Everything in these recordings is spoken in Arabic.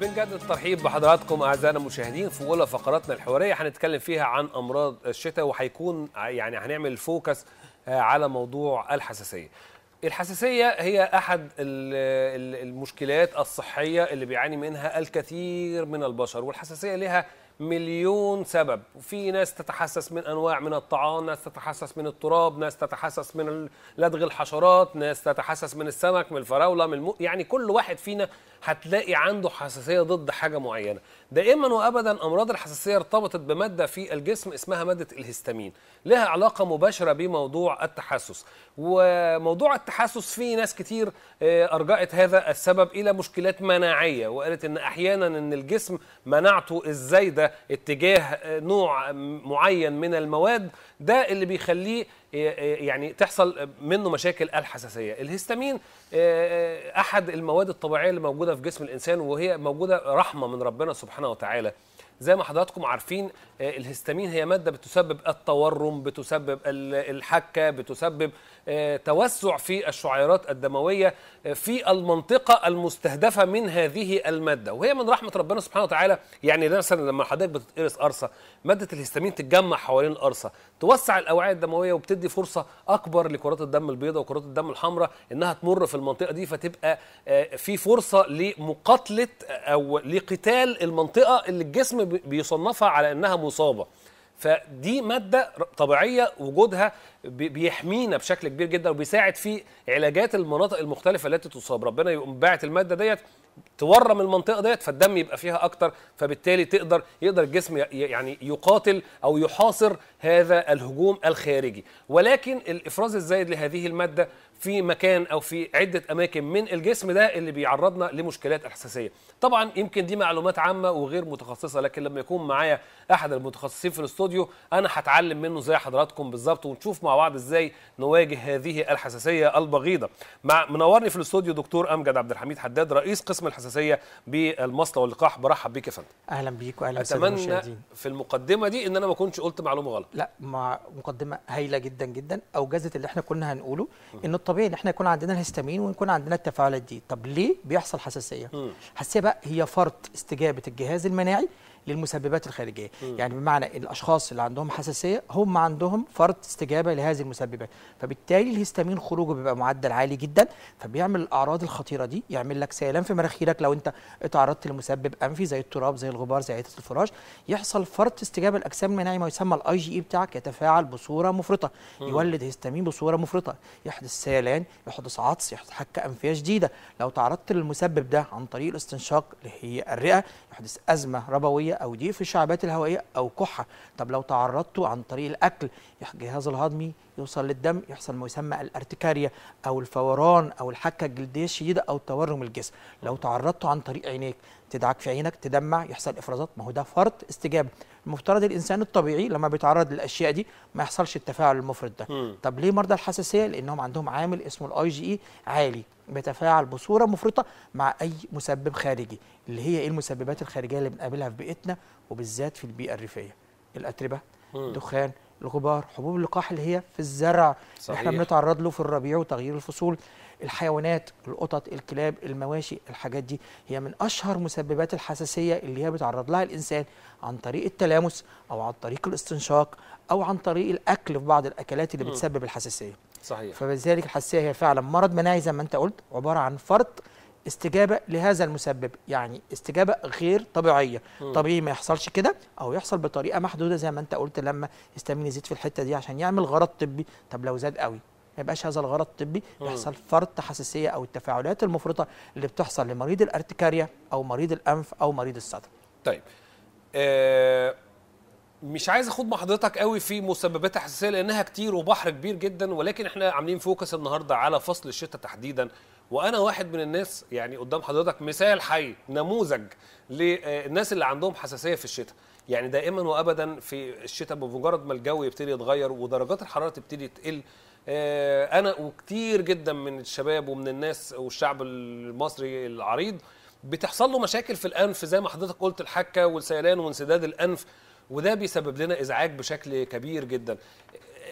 بنجدد الترحيب بحضراتكم اعزائنا المشاهدين في اولى فقراتنا الحواريه هنتكلم فيها عن امراض الشتاء وهيكون يعني هنعمل فوكس آه، على موضوع الحساسيه. الحساسيه هي احد المشكلات الصحيه اللي بيعاني منها الكثير من البشر والحساسيه لها مليون سبب في ناس تتحسس من انواع من الطعام ناس تتحسس من التراب ناس تتحسس من لدغ الحشرات ناس تتحسس من السمك من الفراوله من الم... يعني كل واحد فينا هتلاقي عنده حساسيه ضد حاجه معينه دائما وابدا امراض الحساسيه ارتبطت بماده في الجسم اسمها ماده الهستامين لها علاقه مباشره بموضوع التحسس وموضوع التحسس في ناس كتير آه، ارجعت هذا السبب الى مشكلات مناعيه وقالت ان احيانا ان الجسم مناعته الزايده اتجاه آه، نوع آه، معين من المواد ده اللي بيخليه إيه، إيه، يعني تحصل منه مشاكل الحساسيه الهستامين إيه، احد المواد الطبيعيه اللي موجوده في جسم الانسان وهي موجوده رحمه من ربنا سبحانه وتعالى زي ما حضراتكم عارفين الهستامين هي ماده بتسبب التورم بتسبب الحكه بتسبب آه، توسع في الشعيرات الدمويه آه، في المنطقه المستهدفه من هذه الماده وهي من رحمه ربنا سبحانه وتعالى يعني مثلا لما حضرتك بتقرص قرصه ماده الهستامين تتجمع حوالين القرصه توسع الاوعيه الدمويه وبتدي فرصه اكبر لكرات الدم البيضاء وكرات الدم الحمراء انها تمر في المنطقه دي فتبقى آه، في فرصه لمقاتله او لقتال المنطقه اللي الجسم بيصنفها على انها مصابه فدي ماده طبيعيه وجودها بيحمينا بشكل كبير جدا وبيساعد في علاجات المناطق المختلفه التي تصاب ربنا يقوم باعت الماده ديت تورم المنطقه ديت فالدم يبقى فيها اكتر فبالتالي تقدر يقدر الجسم يعني يقاتل او يحاصر هذا الهجوم الخارجي ولكن الافراز الزايد لهذه الماده في مكان او في عده اماكن من الجسم ده اللي بيعرضنا لمشكلات الحساسيه طبعا يمكن دي معلومات عامه وغير متخصصه لكن لما يكون معايا احد المتخصصين في الاستوديو انا هتعلم منه زي حضراتكم بالظبط ونشوف مع بعض ازاي نواجه هذه الحساسيه البغيضه مع منورني في الاستوديو دكتور امجد عبد الحميد حداد رئيس قسم قسم الحساسيه بالمصل واللقاح برحب بيك يا فندم اهلا بيك واهلا اتمنى في المقدمه دي ان انا ما كنتش قلت معلومه غلط لا ما مقدمه هايله جدا جدا اوجزت اللي احنا كنا هنقوله ان الطبيعي ان احنا يكون عندنا الهستامين ويكون عندنا التفاعلات دي طب ليه بيحصل حساسيه الحساسيه بقى هي فرط استجابه الجهاز المناعي للمسببات الخارجيه م. يعني بمعنى الاشخاص اللي عندهم حساسيه هم عندهم فرط استجابه لهذه المسببات فبالتالي الهستامين خروجه بيبقى معدل عالي جدا فبيعمل الاعراض الخطيره دي يعمل لك سيلان في مناخيرك لو انت اتعرضت لمسبب انفي زي التراب زي الغبار زي عيطه الفراش يحصل فرط استجابه الاجسام المناعيه ما يسمى الاي جي اي e بتاعك يتفاعل بصوره مفرطه م. يولد هستامين بصوره مفرطه يحدث سيلان يحدث عطس يحدث حكه انفيه شديده لو تعرضت للمسبب ده عن طريق الاستنشاق اللي هي الرئه يحدث ازمه ربويه الهوائيه او في الشعبات الهوائيه او كحه طب لو تعرضتوا عن طريق الاكل الجهاز الهضمي يوصل للدم يحصل ما يسمى الارتكاريا او الفوران او الحكه الجلديه الشديده او تورم الجسم لو تعرضته عن طريق عينيك تدعك في عينك تدمع يحصل افرازات ما هو ده فرط استجابه المفترض الانسان الطبيعي لما بيتعرض للاشياء دي ما يحصلش التفاعل المفرط ده طب ليه مرضى الحساسيه لانهم عندهم عامل اسمه الاي جي اي e عالي بيتفاعل بصوره مفرطه مع اي مسبب خارجي اللي هي ايه المسببات الخارجيه اللي بنقابلها في بيئتنا وبالذات في البيئه الريفيه الاتربه الدخان دخان الغبار حبوب اللقاح اللي هي في الزرع صحيح. احنا بنتعرض له في الربيع وتغيير الفصول الحيوانات القطط الكلاب المواشي الحاجات دي هي من اشهر مسببات الحساسيه اللي هي بيتعرض لها الانسان عن طريق التلامس او عن طريق الاستنشاق او عن طريق الاكل في بعض الاكلات اللي بتسبب الحساسيه صحيح فبذلك الحساسيه هي فعلا مرض مناعي زي ما انت قلت عباره عن فرط استجابه لهذا المسبب يعني استجابه غير طبيعيه طبيعي إيه، ما يحصلش كده او يحصل بطريقه محدوده زي ما انت قلت لما الهستامين يزيد في الحته دي عشان يعمل غرض طبي طب لو زاد قوي ما يبقاش هذا الغرض الطبي يحصل فرط حساسيه او التفاعلات المفرطه اللي بتحصل لمريض الارتكاريا او مريض الانف او مريض الصدر طيب آه مش عايز اخد مع حضرتك قوي في مسببات الحساسيه لانها كتير وبحر كبير جدا ولكن احنا عاملين فوكس النهارده على فصل الشتاء تحديدا وانا واحد من الناس يعني قدام حضرتك مثال حي نموذج للناس اللي عندهم حساسيه في الشتاء يعني دائما وابدا في الشتاء بمجرد ما الجو يبتدي يتغير ودرجات الحراره تبتدي تقل آه، انا وكتير جدا من الشباب ومن الناس والشعب المصري العريض بتحصل له مشاكل في الانف زي ما حضرتك قلت الحكه والسيلان وانسداد الانف وده بيسبب لنا ازعاج بشكل كبير جدا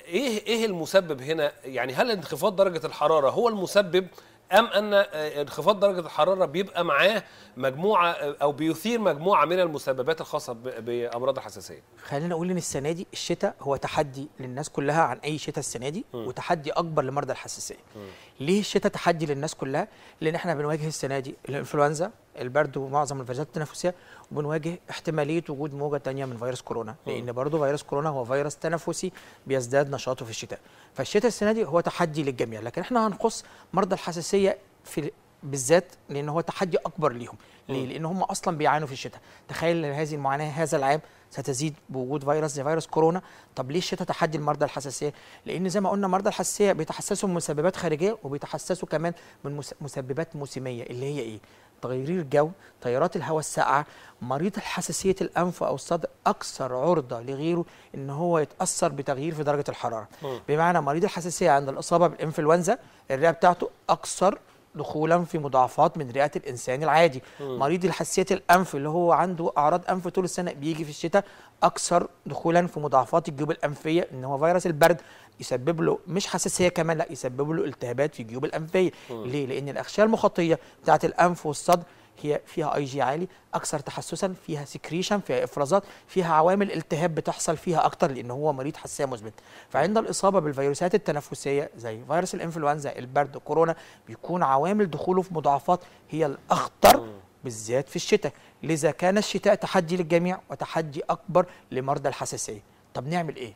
ايه ايه المسبب هنا يعني هل انخفاض درجه الحراره هو المسبب ام ان آه، انخفاض درجه الحراره بيبقى معاه مجموعه آه، او بيثير مجموعه من المسببات الخاصه بامراض الحساسيه خلينا نقول ان السنه دي الشتاء هو تحدي للناس كلها عن اي شتاء السنه دي م. وتحدي اكبر لمرضى الحساسيه م. ليه الشتاء تحدي للناس كلها؟ لان احنا بنواجه السنه دي الانفلونزا البرد ومعظم الفيروسات التنفسيه وبنواجه احتماليه وجود موجه ثانيه من فيروس كورونا لان برضه فيروس كورونا هو فيروس تنفسي بيزداد نشاطه في الشتاء فالشتاء السنه دي هو تحدي للجميع لكن احنا هنقص مرضى الحساسيه في بالذات لان هو تحدي اكبر ليهم ليه؟ لان هم اصلا بيعانوا في الشتاء تخيل هذه المعاناه هذا العام ستزيد بوجود فيروس زي فيروس كورونا طب ليه الشتاء تحدي المرضى الحساسيه لان زي ما قلنا مرضى الحساسيه بيتحسسوا من مسببات خارجيه وبيتحسسوا كمان من مسببات موسميه اللي هي ايه تغيير الجو تيارات الهواء الساقعه مريض الحساسيه الانف او الصدر اكثر عرضه لغيره ان هو يتاثر بتغيير في درجه الحراره م. بمعنى مريض الحساسيه عند الاصابه بالانفلونزا الرئه بتاعته اكثر دخولا في مضاعفات من رئه الانسان العادي مم. مريض الحساسيه الانف اللي هو عنده اعراض انف طول السنه بيجي في الشتاء اكثر دخولا في مضاعفات الجيوب الانفيه ان هو فيروس البرد يسبب له مش حساسيه كمان لا يسبب له التهابات في الجيوب الانفيه مم. ليه لان الاغشيه المخاطيه بتاعه الانف والصدر هي فيها اي جي عالي اكثر تحسسا فيها سكريشن فيها افرازات فيها عوامل التهاب بتحصل فيها اكتر لان هو مريض حساسيه مثبت فعند الاصابه بالفيروسات التنفسيه زي فيروس الانفلونزا البرد كورونا بيكون عوامل دخوله في مضاعفات هي الاخطر بالذات في الشتاء لذا كان الشتاء تحدي للجميع وتحدي اكبر لمرضى الحساسيه طب نعمل ايه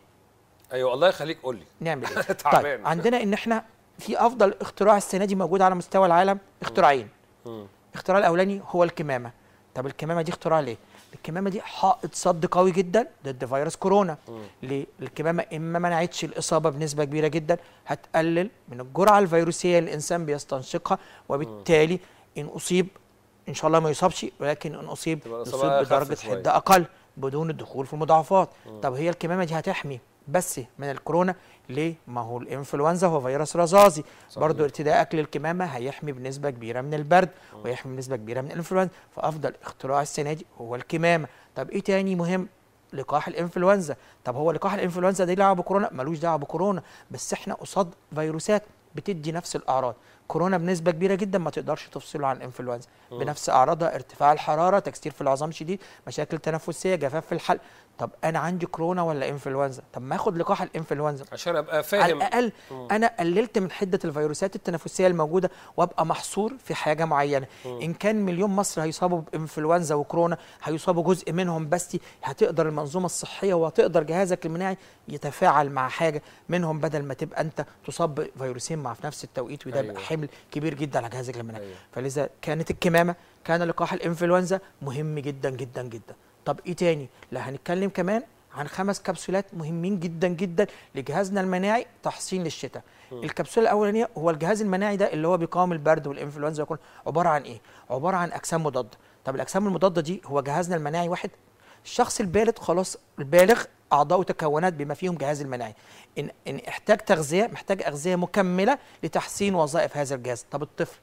ايوه الله يخليك قول لي نعمل ايه طيب عندنا ان احنا في افضل اختراع السنه دي موجود على مستوى العالم اختراعين الاختراع الاولاني هو الكمامه طب الكمامه دي اختراع ليه الكمامه دي حائط صد قوي جدا ضد فيروس كورونا ليه الكمامه اما منعتش الاصابه بنسبه كبيره جدا هتقلل من الجرعه الفيروسيه اللي الانسان بيستنشقها وبالتالي ان اصيب ان شاء الله ما يصابش ولكن ان اصيب يصيب بدرجه حده اقل بدون الدخول في المضاعفات طب هي الكمامه دي هتحمي بس من الكورونا ليه ما هو الانفلونزا هو فيروس رذاذي برضه ارتداء اكل الكمامه هيحمي بنسبه كبيره من البرد ويحمي بنسبه كبيره من الانفلونزا فافضل اختراع السنه دي هو الكمامه طب ايه تاني مهم لقاح الانفلونزا طب هو لقاح الانفلونزا ده دعوه بكورونا ملوش دعوه بكورونا بس احنا قصاد فيروسات بتدي نفس الاعراض كورونا بنسبه كبيره جدا ما تقدرش تفصله عن الانفلونزا بنفس اعراضها ارتفاع الحراره تكسير في العظام شديد مشاكل تنفسيه جفاف في الحلق طب انا عندي كورونا ولا انفلونزا طب ما اخد لقاح الانفلونزا عشان ابقى فاهم على الاقل مم. انا قللت من حده الفيروسات التنفسيه الموجوده وابقى محصور في حاجه معينه مم. ان كان مليون مصري هيصابوا بانفلونزا وكورونا هيصابوا جزء منهم بس هتقدر المنظومه الصحيه وهتقدر جهازك المناعي يتفاعل مع حاجه منهم بدل ما تبقى انت تصاب بفيروسين مع في نفس التوقيت وده أيوة. حمل كبير جدا على جهازك المناعي أيوة. فلذا كانت الكمامه كان لقاح الانفلونزا مهم جدا جدا جدا طب ايه تاني لا هنتكلم كمان عن خمس كبسولات مهمين جدا جدا لجهازنا المناعي تحصين للشتاء الكبسوله الاولانيه هو الجهاز المناعي ده اللي هو بيقاوم البرد والانفلونزا وكل عباره عن ايه عباره عن اجسام مضاده طب الاجسام المضاده دي هو جهازنا المناعي واحد الشخص البالغ خلاص البالغ اعضاء تكونت بما فيهم جهاز المناعي ان ان احتاج تغذيه محتاج اغذيه مكمله لتحسين وظائف هذا الجهاز طب الطفل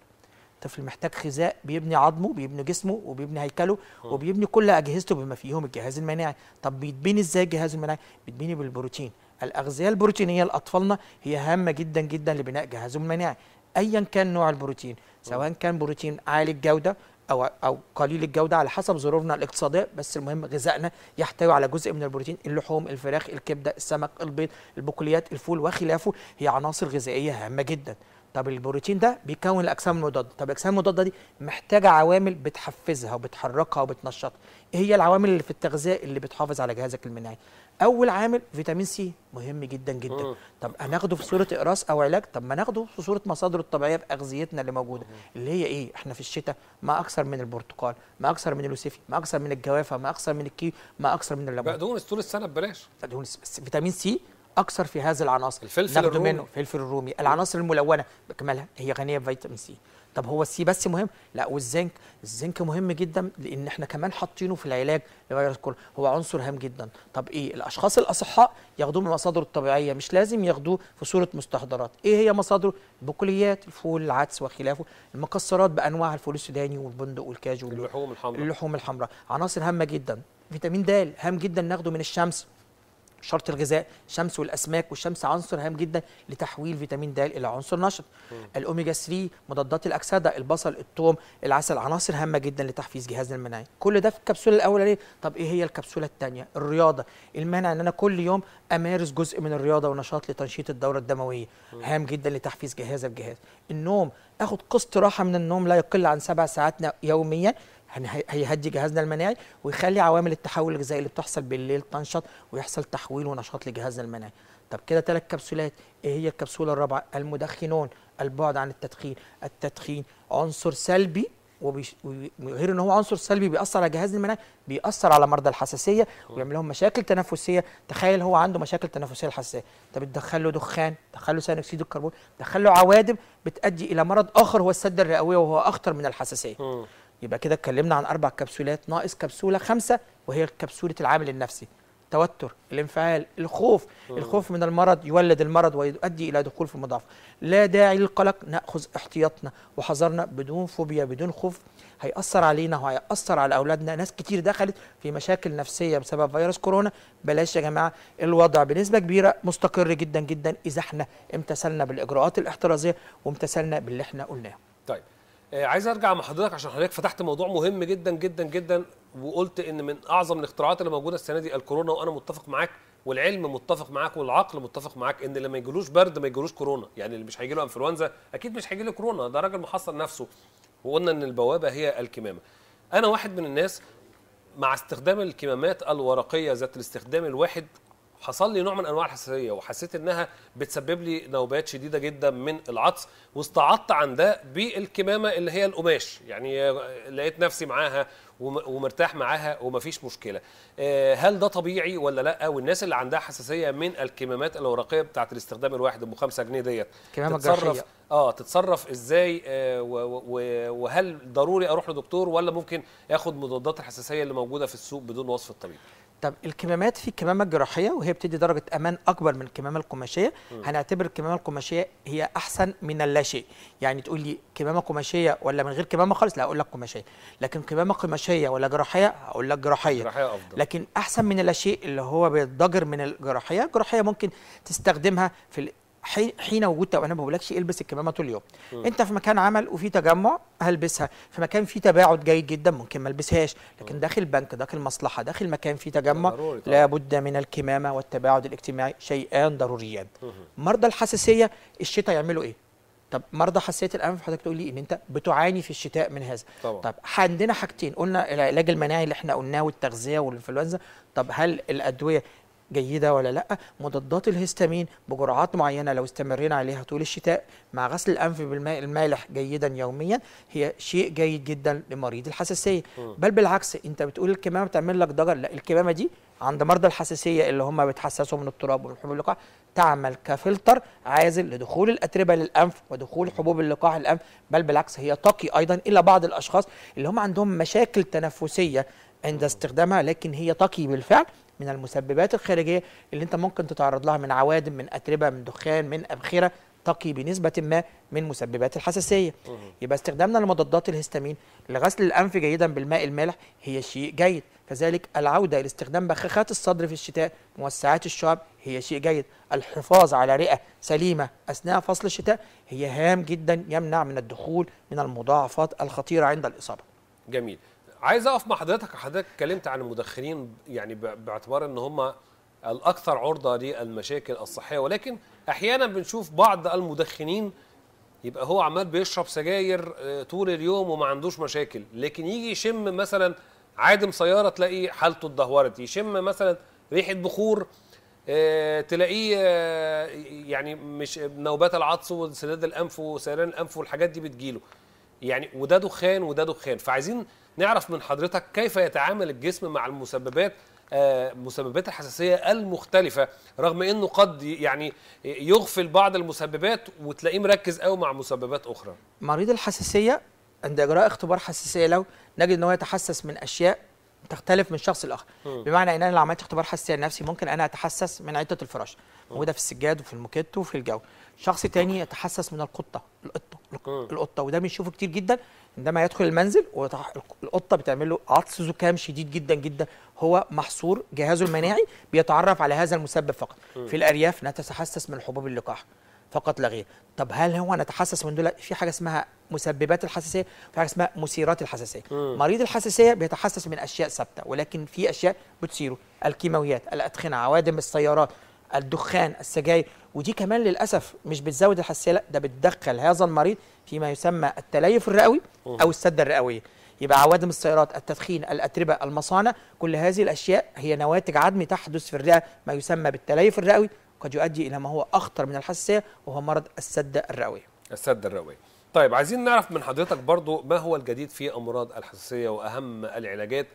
الطفل محتاج غذاء بيبني عظمه بيبني جسمه وبيبني هيكله وبيبني كل اجهزته بما فيهم الجهاز المناعي طب بيتبني ازاي الجهاز المناعي بيتبني بالبروتين الاغذيه البروتينيه لاطفالنا هي هامه جدا جدا لبناء جهازهم المناعي ايا كان نوع البروتين سواء كان بروتين عالي الجوده او او قليل الجوده على حسب ظروفنا الاقتصاديه بس المهم غذائنا يحتوي على جزء من البروتين اللحوم الفراخ الكبده السمك البيض البقوليات الفول وخلافه هي عناصر غذائيه هامه جدا طب البروتين ده بيكون الاجسام المضاده طب الاجسام المضاده دي محتاجه عوامل بتحفزها وبتحركها وبتنشطها ايه هي العوامل اللي في التغذيه اللي بتحافظ على جهازك المناعي اول عامل فيتامين سي مهم جدا جدا طب هناخده في صوره اقراص او علاج طب ما ناخده في صوره مصادره الطبيعيه في اغذيتنا اللي موجوده اللي هي ايه احنا في الشتاء ما اكثر من البرتقال ما اكثر من الوسيفي ما اكثر من الجوافه ما اكثر من الكيوي ما اكثر من الليمون بقدونس طول السنه ببلاش بقدونس بس فيتامين سي اكثر في هذه العناصر الفلفل ناخده الرومي منه الفلفل الرومي العناصر الملونه بكمالها هي غنيه بفيتامين سي طب هو السي بس مهم لا والزنك الزنك مهم جدا لان احنا كمان حاطينه في العلاج لفيروس كورونا هو عنصر هام جدا طب ايه الاشخاص الاصحاء ياخدوه من مصادره الطبيعيه مش لازم ياخدوه في صوره مستحضرات ايه هي مصادره البقوليات الفول العدس وخلافه المكسرات بانواع الفول السوداني والبندق والكاجو اللحوم الحمراء اللحوم الحمراء عناصر هامه جدا فيتامين د هام جدا ناخده من الشمس شرط الغذاء الشمس والاسماك والشمس عنصر هام جدا لتحويل فيتامين د الى عنصر نشط الاوميجا 3 مضادات الاكسده البصل الثوم العسل عناصر هامه جدا لتحفيز جهازنا المناعي كل ده في الكبسوله الاولانيه طب ايه هي الكبسوله الثانيه الرياضه المانع ان انا كل يوم امارس جزء من الرياضه ونشاط لتنشيط الدوره الدمويه هام جدا لتحفيز جهاز الجهاز النوم اخد قسط راحه من النوم لا يقل عن سبع ساعات يوميا هيهدي جهازنا المناعي ويخلي عوامل التحول الغذائي اللي بتحصل بالليل تنشط ويحصل تحويل ونشاط لجهازنا المناعي طب كده ثلاث كبسولات ايه هي الكبسوله الرابعه المدخنون البعد عن التدخين التدخين عنصر سلبي وغير ان هو عنصر سلبي بيأثر على جهاز المناعي بيأثر على مرضى الحساسيه ويعمل لهم مشاكل تنفسيه تخيل هو عنده مشاكل تنفسيه الحساسيه طب تدخل له دخان تدخل له ثاني اكسيد الكربون تدخل له عوادم بتؤدي الى مرض اخر هو السد الرئويه وهو اخطر من الحساسيه يبقى كده اتكلمنا عن اربع كبسولات ناقص كبسوله خمسه وهي كبسوله العامل النفسي التوتر الانفعال الخوف الخوف من المرض يولد المرض ويؤدي الى دخول في المضاعف لا داعي للقلق ناخذ احتياطنا وحذرنا بدون فوبيا بدون خوف هياثر علينا وهياثر على اولادنا ناس كتير دخلت في مشاكل نفسيه بسبب فيروس كورونا بلاش يا جماعه الوضع بنسبه كبيره مستقر جدا جدا اذا احنا امتثلنا بالاجراءات الاحترازيه وامتثلنا باللي احنا قلناه طيب آه، عايز ارجع مع حضرتك عشان حضرتك فتحت موضوع مهم جدا جدا جدا وقلت ان من اعظم الاختراعات اللي موجوده السنه دي الكورونا وانا متفق معاك والعلم متفق معاك والعقل متفق معاك ان اللي ما يجيلوش برد ما يجيلوش كورونا يعني اللي مش هيجي له انفلونزا اكيد مش هيجي له كورونا ده راجل محصن نفسه وقلنا ان البوابه هي الكمامه انا واحد من الناس مع استخدام الكمامات الورقيه ذات الاستخدام الواحد حصل لي نوع من انواع الحساسيه وحسيت انها بتسبب لي نوبات شديده جدا من العطس واستعضت عن ده بالكمامه اللي هي القماش يعني لقيت نفسي معاها ومرتاح معاها ومفيش مشكله آه، هل ده طبيعي ولا لا والناس اللي عندها حساسيه من الكمامات الورقيه بتاعه الاستخدام الواحد ب 5 جنيه ديت تتصرف الجرحية. اه تتصرف ازاي آه، وهل ضروري اروح لدكتور ولا ممكن اخد مضادات الحساسيه اللي موجوده في السوق بدون وصف الطبيب طب الكمامات في كمامه جراحيه وهي بتدي درجه امان اكبر من الكمامه القماشيه هنعتبر الكمامه القماشيه هي احسن من اللاشيء يعني تقول لي كمامه قماشيه ولا من غير كمامه خالص لا اقول لك قماشيه لكن كمامه قماشيه ولا جراحيه اقول لك جراحيه جراحيه افضل لكن احسن من اللاشيء اللي هو بيتضجر من الجراحيه الجراحيه ممكن تستخدمها في حين وجود توأم ما بقولكش البس الكمامه طول اليوم م. انت في مكان عمل وفي تجمع هلبسها في مكان فيه تباعد جيد جدا ممكن ما البسهاش لكن م. داخل بنك داخل مصلحه داخل مكان فيه تجمع لابد من الكمامه والتباعد الاجتماعي شيئان ضروريان مرضى الحساسيه الشتاء يعملوا ايه طب مرضى حساسيه الانف حضرتك تقول لي ان انت بتعاني في الشتاء من هذا طبعا. طب عندنا حاجتين قلنا العلاج المناعي اللي احنا قلناه والتغذيه والانفلونزا طب هل الادويه جيده ولا لا مضادات الهستامين بجرعات معينه لو استمرينا عليها طول الشتاء مع غسل الانف بالماء المالح جيدا يوميا هي شيء جيد جدا لمريض الحساسيه بل بالعكس انت بتقول الكمامه بتعمل لك ضجر لا الكمامه دي عند مرضى الحساسيه اللي هم بيتحسسوا من التراب ومن حبوب اللقاح تعمل كفلتر عازل لدخول الاتربه للانف ودخول حبوب اللقاح للأنف بل بالعكس هي تقي ايضا الى بعض الاشخاص اللي هم عندهم مشاكل تنفسيه عند استخدامها لكن هي تقي بالفعل من المسببات الخارجيه اللي انت ممكن تتعرض لها من عوادم من اتربه من دخان من ابخره تقي بنسبه ما من مسببات الحساسيه يبقى استخدامنا لمضادات الهستامين لغسل الانف جيدا بالماء المالح هي شيء جيد كذلك العوده لاستخدام بخاخات الصدر في الشتاء موسعات الشعب هي شيء جيد الحفاظ على رئه سليمه اثناء فصل الشتاء هي هام جدا يمنع من الدخول من المضاعفات الخطيره عند الاصابه جميل عايز اقف مع حضرتك حضرتك اتكلمت عن المدخنين يعني باعتبار ان هم الاكثر عرضه للمشاكل الصحيه ولكن احيانا بنشوف بعض المدخنين يبقى هو عمال بيشرب سجاير آه، طول اليوم وما عندوش مشاكل لكن يجي يشم مثلا عادم سياره تلاقي حالته اتدهورت يشم مثلا ريحه بخور آه، تلاقيه آه، يعني مش نوبات العطس وسداد الانف وسيلان الانف والحاجات دي بتجيله يعني وده دخان وده دخان فعايزين نعرف من حضرتك كيف يتعامل الجسم مع المسببات آه، مسببات الحساسيه المختلفه رغم انه قد يعني يغفل بعض المسببات وتلاقيه مركز قوي مع مسببات اخرى مريض الحساسيه عند اجراء اختبار حساسيه لو نجد أنه يتحسس من اشياء تختلف من شخص لاخر بمعنى ان انا لو عملت اختبار حساسيه لنفسي ممكن انا اتحسس من عده الفراش موجوده في السجاد وفي الموكيت وفي الجو شخص تاني يتحسس من القطه القطه القطه وده بنشوفه كتير جدا عندما يدخل المنزل القطه بتعمل له عطس زكام شديد جدا جدا هو محصور جهازه المناعي بيتعرف على هذا المسبب فقط في الارياف نتحسس من حبوب اللقاح فقط لا غير طب هل هو نتحسس من دول في حاجه اسمها مسببات الحساسيه في حاجه اسمها مثيرات الحساسيه مم. مريض الحساسيه بيتحسس من اشياء ثابته ولكن في اشياء بتثيره الكيماويات الادخنه عوادم السيارات الدخان السجاير ودي كمان للاسف مش بتزود الحساسيه لا ده بتدخل هذا المريض فيما يسمى التليف الرئوي او السده الرئويه يبقى عوادم السيارات التدخين الاتربه المصانع كل هذه الاشياء هي نواتج عدم تحدث في الرئه ما يسمى بالتليف الرئوي قد يؤدي إلى ما هو أخطر من الحساسية وهو مرض السد الرئوي السد الرئوي طيب عايزين نعرف من حضرتك برضو ما هو الجديد في أمراض الحساسية وأهم العلاجات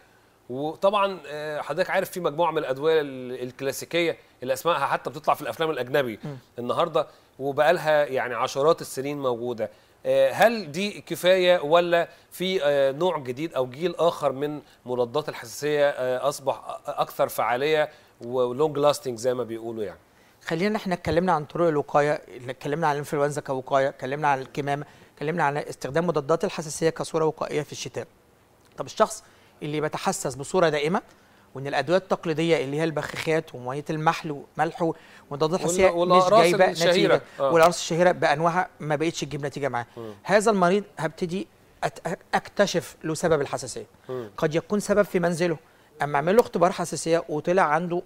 وطبعا آه، حضرتك عارف في مجموعه من الادويه الكلاسيكيه اللي اسمائها حتى بتطلع في الافلام الاجنبي م. النهارده وبقى لها يعني عشرات السنين موجوده آه، هل دي كفايه ولا في آه، نوع جديد او جيل اخر من مضادات الحساسيه اصبح اكثر فعاليه ولونج لاستنج زي ما بيقولوا يعني خلينا احنا اتكلمنا عن طرق الوقايه اتكلمنا عن الانفلونزا كوقايه اتكلمنا عن الكمامه اتكلمنا عن استخدام مضادات الحساسيه كصوره وقائيه في الشتاء طب الشخص اللي بيتحسس بصوره دائمه وان الادويه التقليديه اللي هي البخاخات وميه المحل وملح ومضادات الحساسيه مش جايبه نتيجه آه. والارص الشهيره بانواعها ما بقتش تجيب نتيجه معاه هذا المريض هبتدي اكتشف له سبب الحساسيه م. قد يكون سبب في منزله اما اعمل له اختبار حساسيه وطلع عنده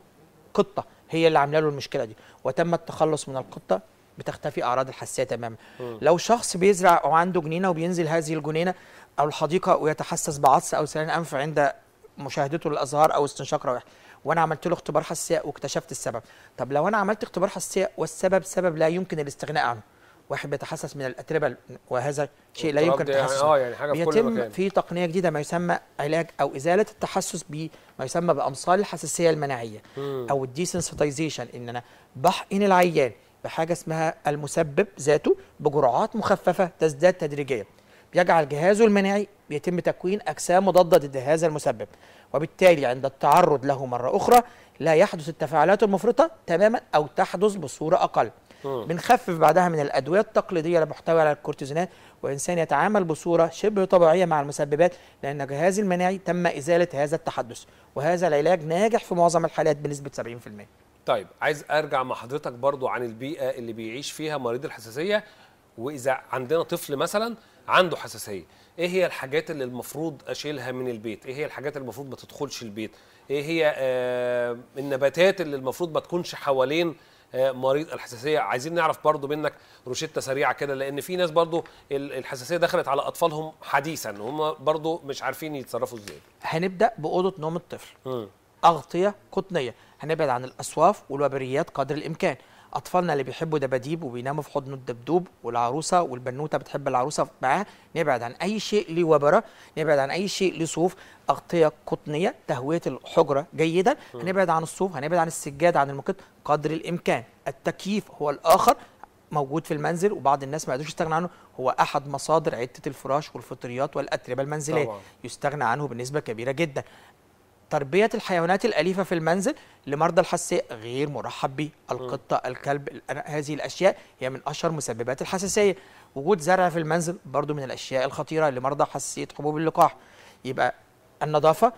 قطه هي اللي عامله له المشكله دي وتم التخلص من القطه بتختفي اعراض الحساسيه تماما لو شخص بيزرع وعنده جنينه وبينزل هذه الجنينه او الحديقه ويتحسس بعطس او سيلان انف عند مشاهدته للازهار او استنشاق روائح وانا عملت له اختبار حساسيه واكتشفت السبب طب لو انا عملت اختبار حساسيه والسبب سبب لا يمكن الاستغناء عنه واحد بيتحسس من الاتربه وهذا شيء لا يمكن التحسس يعني اه يعني حاجه بيتم في كل في تقنيه جديده ما يسمى علاج او ازاله التحسس بما يسمى بامصال الحساسيه المناعيه مم. او الديسنسيتيزيشن ان انا بحقن العيان بحاجه اسمها المسبب ذاته بجرعات مخففه تزداد تدريجيا بيجعل جهازه المناعي بيتم تكوين اجسام مضاده ضد هذا المسبب وبالتالي عند التعرض له مره اخرى لا يحدث التفاعلات المفرطه تماما او تحدث بصوره اقل بنخفف بعدها من الادويه التقليديه المحتويه على الكورتيزونات والانسان يتعامل بصوره شبه طبيعيه مع المسببات لان جهاز المناعي تم ازاله هذا التحدث وهذا العلاج ناجح في معظم الحالات بنسبه 70% طيب عايز ارجع مع حضرتك برضو عن البيئه اللي بيعيش فيها مريض الحساسيه واذا عندنا طفل مثلا عنده حساسيه ايه هي الحاجات اللي المفروض اشيلها من البيت ايه هي الحاجات اللي المفروض ما تدخلش البيت ايه هي آه النباتات اللي المفروض ما تكونش حوالين آه، مريض الحساسيه عايزين نعرف برضو منك روشته سريعه كده لان في ناس برضو الحساسيه دخلت على اطفالهم حديثا وهم برضو مش عارفين يتصرفوا ازاي هنبدا باوضه نوم الطفل م. اغطيه قطنيه هنبعد عن الاسواف والوبريات قدر الامكان اطفالنا اللي بيحبوا دباديب وبيناموا في حضن الدبدوب والعروسه والبنوته بتحب العروسه معاه نبعد عن اي شيء ليه وبره نبعد عن اي شيء ليه صوف اغطيه قطنيه تهويه الحجره جيدا هنبعد عن الصوف هنبعد عن السجاده عن المكت قدر الامكان التكييف هو الاخر موجود في المنزل وبعض الناس ما يقدروش يستغنى عنه هو احد مصادر عده الفراش والفطريات والاتربه المنزليه طبعا. يستغنى عنه بنسبه كبيره جدا تربية الحيوانات الأليفة في المنزل لمرضى الحساسية غير مرحب به القطة الكلب هذه الأشياء هي من أشهر مسببات الحساسية وجود زرع في المنزل برضو من الأشياء الخطيرة لمرضى حساسية حبوب اللقاح يبقى النظافة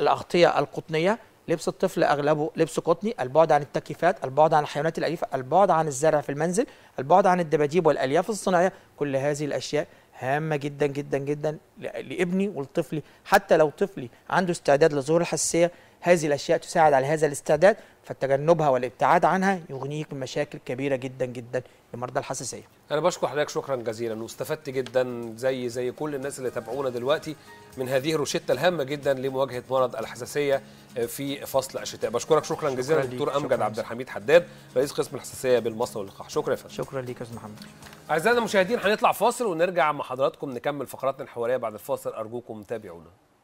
الأغطية القطنية لبس الطفل اغلبه لبس قطني، البعد عن التكييفات، البعد عن الحيوانات الاليفه، البعد عن الزرع في المنزل، البعد عن الدباديب والالياف الصناعيه، كل هذه الاشياء هامه جدا جدا جدا لابني ولطفلي حتى لو طفلي عنده استعداد لظهور الحساسيه هذه الأشياء تساعد على هذا الاستعداد فتجنبها والابتعاد عنها يغنيك من مشاكل كبيرة جدا جدا لمرضى الحساسية أنا بشكر حضرتك شكرا جزيلا واستفدت جدا زي زي كل الناس اللي تابعونا دلوقتي من هذه الروشتة الهامة جدا لمواجهة مرض الحساسية في فصل الشتاء بشكرك شكرا جزيلا دكتور أمجد عبد الحميد حداد رئيس قسم الحساسية بالمصنع واللقاح شكرا يا فندم شكرا ليك يا أستاذ محمد أعزائنا المشاهدين هنطلع فاصل ونرجع مع حضراتكم نكمل فقراتنا الحوارية بعد الفاصل أرجوكم تابعونا